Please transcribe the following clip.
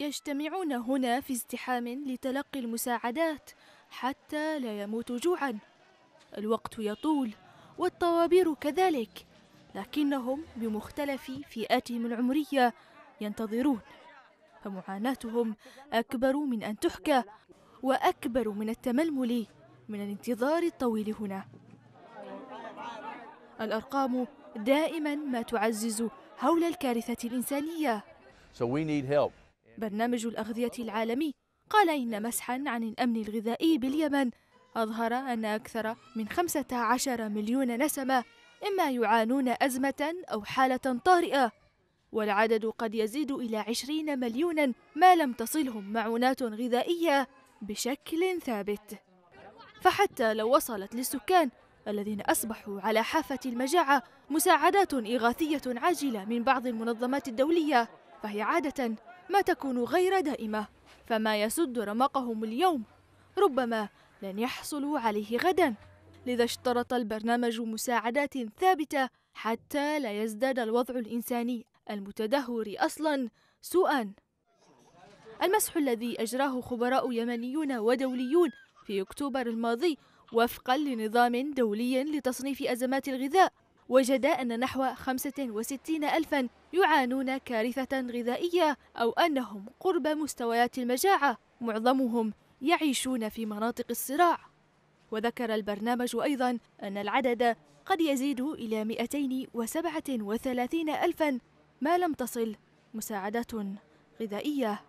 يجتمعون هنا في ازدحام لتلقي المساعدات حتى لا يموتوا جوعا الوقت يطول والطوابير كذلك لكنهم بمختلف فئاتهم العمريه ينتظرون فمعاناتهم اكبر من ان تحكى واكبر من التململ من الانتظار الطويل هنا الارقام دائما ما تعزز حول الكارثه الانسانيه So we need help. برنامج الأغذية العالمي قال إن مسحا عن الأمن الغذائي باليمن أظهر أن أكثر من 15 مليون نسمة إما يعانون أزمة أو حالة طارئة والعدد قد يزيد إلى 20 مليونا ما لم تصلهم معونات غذائية بشكل ثابت فحتى لو وصلت للسكان الذين أصبحوا على حافة المجاعة مساعدات إغاثية عاجلة من بعض المنظمات الدولية فهي عادة ما تكون غير دائمة فما يسد رمقهم اليوم ربما لن يحصلوا عليه غدا لذا اشترط البرنامج مساعدات ثابتة حتى لا يزداد الوضع الإنساني المتدهور أصلا سوءا المسح الذي أجراه خبراء يمنيون ودوليون في أكتوبر الماضي وفقا لنظام دولي لتصنيف أزمات الغذاء وجد أن نحو 65 ألفا يعانون كارثة غذائية أو أنهم قرب مستويات المجاعة معظمهم يعيشون في مناطق الصراع وذكر البرنامج أيضا أن العدد قد يزيد إلى 237 ألفا ما لم تصل مساعدات غذائية